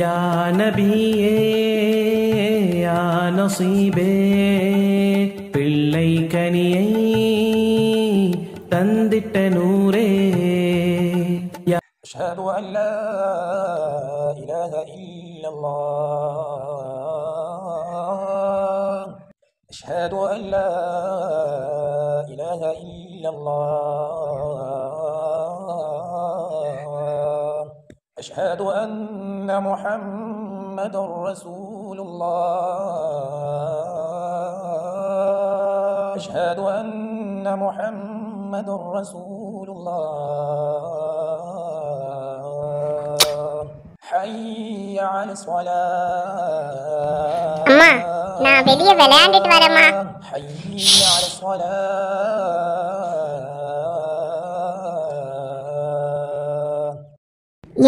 يا نبيي يا نصيبي பிள்ளை கனியை தந்திட்ட நூரே أشهد أن لا إله إلا الله أشهد أن لا إله إلا الله أشهد أن محمد رسول الله أشهد أن محمد رسول الله حي على الصلاة ما நான் வெளியே விளையாண்டுட்டு ما حي على الصلاة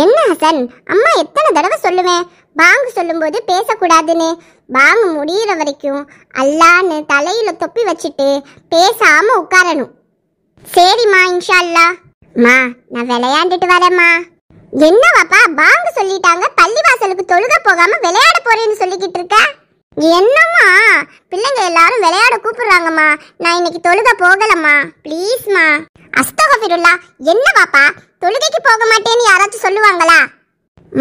என்ன ஹசன் அம்மா எத்தனை தடவை சொல்லுவேன் பாங்கு சொல்லும்போது பேசக்கூடாதுன்னு பாங்கு முடிகிற வரைக்கும் அல்லான்னு தலையில் தொப்பி வச்சுட்டு பேசாமல் உட்காரணும் சரிம்மா இன்ஷா அல்லா மா நான் விளையாண்டுட்டு வரேம்மா என்னவாப்பா பாங்கு சொல்லிட்டாங்க பள்ளிவாசலுக்கு தொழுக போகாம விளையாட போறேன்னு சொல்லிக்கிட்டு இருக்க என்னம்மா பிள்ளைங்க எல்லாரும் விளையாட கூப்பிடுறாங்கம்மா நான் இன்னைக்கு தொழுக போகலம்மா ப்ளீஸ்மா அஸ்தகஃபிருல்லா என்ன தொழுகைக்கு போக மாட்டேன்னு யாராச்சும் சொல்லுவாங்களா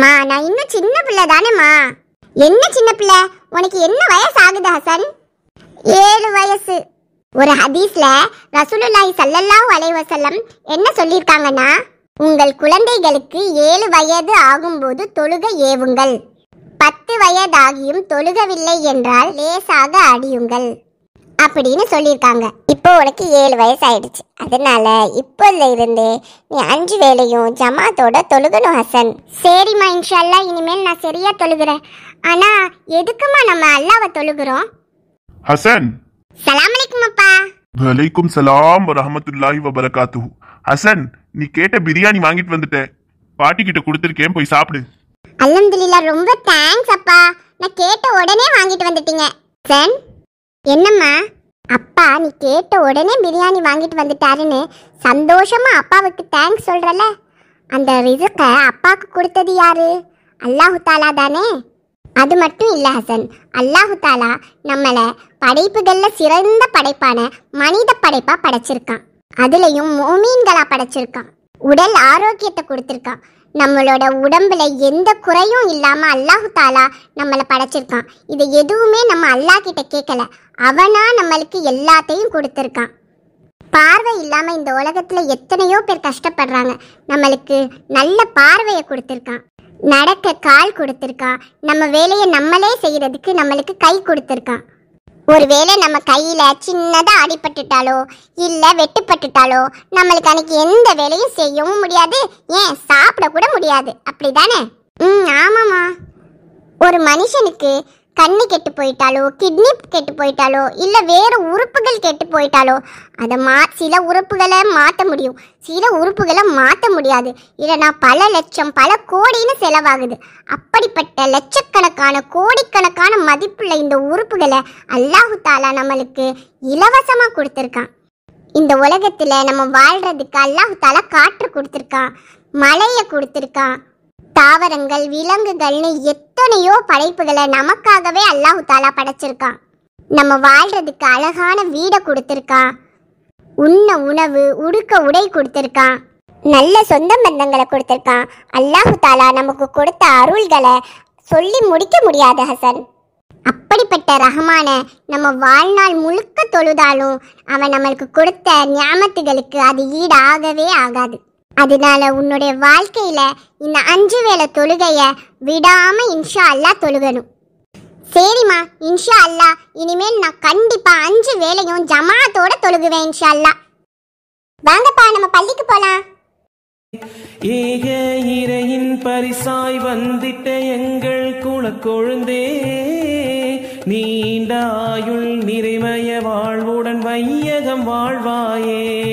மா நான் இன்னும் சின்ன பிள்ளை தானேம்மா என்ன சின்ன பிள்ளை உனக்கு என்ன வயசு ஆகுது ஹசன் ஏழு வயசு ஒரு ஹதீஸ்ல ரசூலுல்லாஹி சல்லல்லாஹு அலைஹி வஸல்லம் என்ன சொல்லியிருக்காங்கன்னா உங்கள் குழந்தைகளுக்கு ஏழு வயது ஆகும்போது தொழுக ஏவுங்கள் பத்து வயதாகியும் தொழுகவில்லை என்றால் லேசாக அடியுங்கள் அப்படின்னு சொல்லியிருக்காங்க இப்போ உனக்கு ஏழு வயசு ஆயிடுச்சு அதனால இப்போல இருந்து நீ அஞ்சு வேலையும் ஜமாத்தோட தொழுகணும் ஹசன் சரிம்மா இன்ஷால்லா இனிமேல் நான் சரியா தொழுகிறேன் ஆனா எதுக்குமா நம்ம அல்லாவை தொழுகிறோம் ஹசன் சலாம் அலைக்கும் அப்பா வலைக்கும் சலாம் ரஹமத்துல்லாஹி வபரகாத்து ஹசன் நீ கேட்ட பிரியாணி வாங்கிட்டு வந்துட்டேன் பாட்டி கிட்ட கொடுத்துருக்கேன் போய் சாப்பிடு அல்ஹம்துலில்லாஹ் ரொம்ப தேங்க்ஸ் அப்பா நான் கேட்ட உடனே வாங்கிட்டு வந்துட்டீங்க ஹசன் கேட்ட உடனே பிரியாணி வாங்கிட்டு வந்துட்டாருன்னு சந்தோஷமாக அப்பாவுக்கு தேங்க்ஸ் சொல்கிறல அந்த ரிசுக்கை அப்பாவுக்கு கொடுத்தது யாரு அல்லாஹு தாலா தானே அது மட்டும் இல்லை ஹசன் அல்லாஹு தாலா நம்மளை படைப்புகளில் சிறந்த படைப்பான மனித படைப்பாக படைச்சிருக்கான் அதுலேயும் மோமீன்களாக படைச்சிருக்கான் உடல் ஆரோக்கியத்தை கொடுத்துருக்கான் நம்மளோட உடம்புல எந்த குறையும் இல்லாமல் அல்லாஹு தாலா நம்மளை படைச்சிருக்கான் இது எதுவுமே நம்ம அல்லாஹ் கிட்ட கேட்கல அவனா நம்மளுக்கு எல்லாத்தையும் கொடுத்துருக்கான் பார்வை இல்லாமல் இந்த உலகத்தில் எத்தனையோ பேர் கஷ்டப்படுறாங்க நம்மளுக்கு நல்ல பார்வையை கொடுத்துருக்கான் நடக்க கால் கொடுத்துருக்கான் நம்ம வேலையை நம்மளே செய்கிறதுக்கு நம்மளுக்கு கை கொடுத்துருக்கான் ஒருவேளை நம்ம கையில் சின்னதாக அடிப்பட்டுட்டாலோ இல்லை வெட்டுப்பட்டுட்டாலோ நம்மளுக்கு அன்னைக்கு எந்த வேலையும் செய்யவும் முடியாது ஏன் சாப்பிடக்கூட முடியாது அப்படி தானே ம் ஆமாம்மா ஒரு மனுஷனுக்கு கண்ணு கெட்டு போயிட்டாலோ கிட்னி கெட்டு போயிட்டாலோ இல்லை வேறு உறுப்புகள் கெட்டு போயிட்டாலோ அதை மா சில உறுப்புகளை மாற்ற முடியும் சில உறுப்புகளை மாற்ற முடியாது இல்லைனா பல லட்சம் பல கோடின்னு செலவாகுது அப்படிப்பட்ட லட்சக்கணக்கான கோடிக்கணக்கான மதிப்புள்ள இந்த உறுப்புகளை அல்லாஹு தாலா நம்மளுக்கு இலவசமாக கொடுத்துருக்கான் இந்த உலகத்தில் நம்ம வாழ்கிறதுக்கு அல்லாஹு தாலா காற்று கொடுத்துருக்கான் மழையை கொடுத்துருக்கான் தாவரங்கள் விலங்குகள்னு எத்தனையோ படைப்புகளை நமக்காகவே அல்லாஹு தாலா படைச்சிருக்கான் நம்ம வாழ்கிறதுக்கு அழகான வீடை கொடுத்துருக்கான் உண்ண உணவு உடுக்க உடை கொடுத்துருக்கான் நல்ல சொந்த பந்தங்களை கொடுத்துருக்கான் அல்லாஹு தாலா நமக்கு கொடுத்த அருள்களை சொல்லி முடிக்க முடியாது ஹசன் அப்படிப்பட்ட ரஹமான நம்ம வாழ்நாள் முழுக்க தொழுதாலும் அவன் நம்மளுக்கு கொடுத்த ஞாபத்துகளுக்கு அது ஈடாகவே ஆகாது அதனால உன்னுடைய வாழ்க்கையில இந்த அஞ்சு வேளை தொழுகைய விடாம இன்ஷா அல்லா தொழுகணும் சரிம்மா இன்ஷா அல்லா இனிமேல் நான் கண்டிப்பா அஞ்சு வேலையும் ஜமாத்தோட தொழுகுவேன் இன்ஷா அல்லா வாங்கப்பா நம்ம பள்ளிக்கு போலாம் ஏக இறையின் பரிசாய் வந்திட்ட எங்கள் கொழுந்தே நீண்ட ஆயுள் நிறைமய வாழ்வுடன் வையகம் வாழ்வாயே